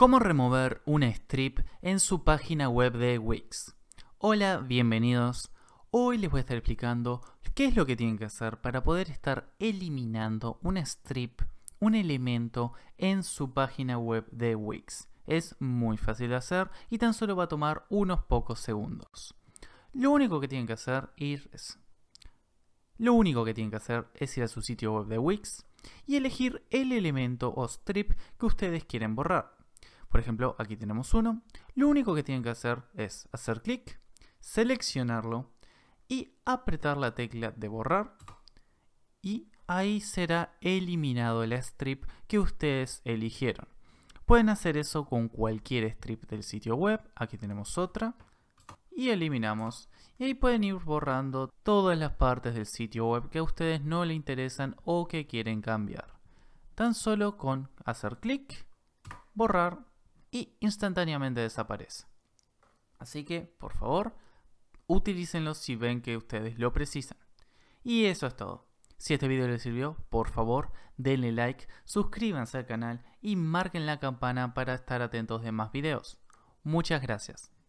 Cómo remover un strip en su página web de Wix. Hola, bienvenidos. Hoy les voy a estar explicando qué es lo que tienen que hacer para poder estar eliminando un strip, un elemento en su página web de Wix. Es muy fácil de hacer y tan solo va a tomar unos pocos segundos. Lo único que tienen que hacer es lo único que tienen que hacer es ir a su sitio web de Wix y elegir el elemento o strip que ustedes quieren borrar. Por ejemplo, aquí tenemos uno. Lo único que tienen que hacer es hacer clic, seleccionarlo y apretar la tecla de borrar y ahí será eliminado el strip que ustedes eligieron. Pueden hacer eso con cualquier strip del sitio web. Aquí tenemos otra y eliminamos. Y ahí pueden ir borrando todas las partes del sitio web que a ustedes no le interesan o que quieren cambiar. Tan solo con hacer clic, borrar y instantáneamente desaparece. Así que, por favor, utilícenlo si ven que ustedes lo precisan. Y eso es todo. Si este video les sirvió, por favor, denle like, suscríbanse al canal y marquen la campana para estar atentos de más videos. Muchas gracias.